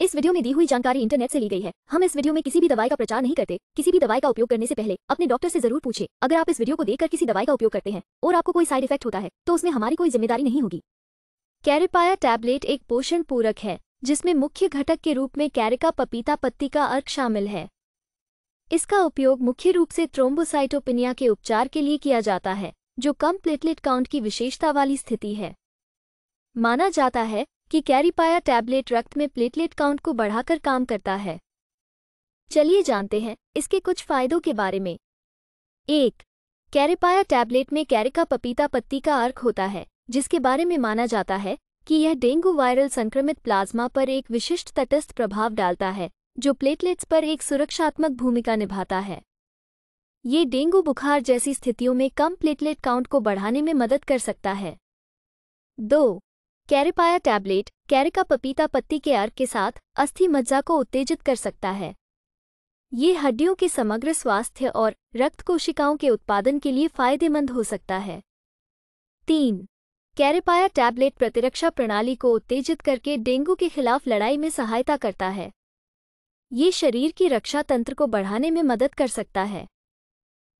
इस वीडियो में दी हुई जानकारी इंटरनेट से ली गई है हम इस वीडियो में किसी भी दवाई का प्रचार नहीं करते किसी भी दवाई का उपयोग करने से पहले अपने डॉक्टर से जरूर पूछे अगर आप इस वीडियो को देखकर किसी दवाई का उपयोग करते हैं और आपको कोई साइड इफेक्ट होता है तो उसमें हमारी कोई जिम्मेदारी नहीं होगी कैरेपाया टैबलेट एक पोषण पूरक है जिसमें मुख्य घटक के रूप में कैरिका पपीता पत्ती का अर्क शामिल है इसका उपयोग मुख्य रूप से थ्रोम्बोसाइटोपिनिया के उपचार के लिए किया जाता है जो कम प्लेटलेट काउंट की विशेषता वाली स्थिति है माना जाता है कि कैरीपाया टैबलेट रक्त में प्लेटलेट काउंट को बढ़ाकर काम करता है चलिए जानते हैं इसके कुछ फायदों के बारे में एक कैरेपाया टैबलेट में कैरिका पपीता पत्ती का अर्क होता है जिसके बारे में माना जाता है कि यह डेंगू वायरल संक्रमित प्लाज्मा पर एक विशिष्ट तटस्थ प्रभाव डालता है जो प्लेटलेट्स पर एक सुरक्षात्मक भूमिका निभाता है ये डेंगू बुखार जैसी स्थितियों में कम प्लेटलेट काउंट को बढ़ाने में मदद कर सकता है दो कैरेपाया टैबलेट कैरिका पपीता पत्ती के अर्क के साथ अस्थि मज्जा को उत्तेजित कर सकता है ये हड्डियों के समग्र स्वास्थ्य और रक्त कोशिकाओं के उत्पादन के लिए फायदेमंद हो सकता है तीन कैरेपाया टैबलेट प्रतिरक्षा प्रणाली को उत्तेजित करके डेंगू के खिलाफ लड़ाई में सहायता करता है ये शरीर की रक्षा तंत्र को बढ़ाने में मदद कर सकता है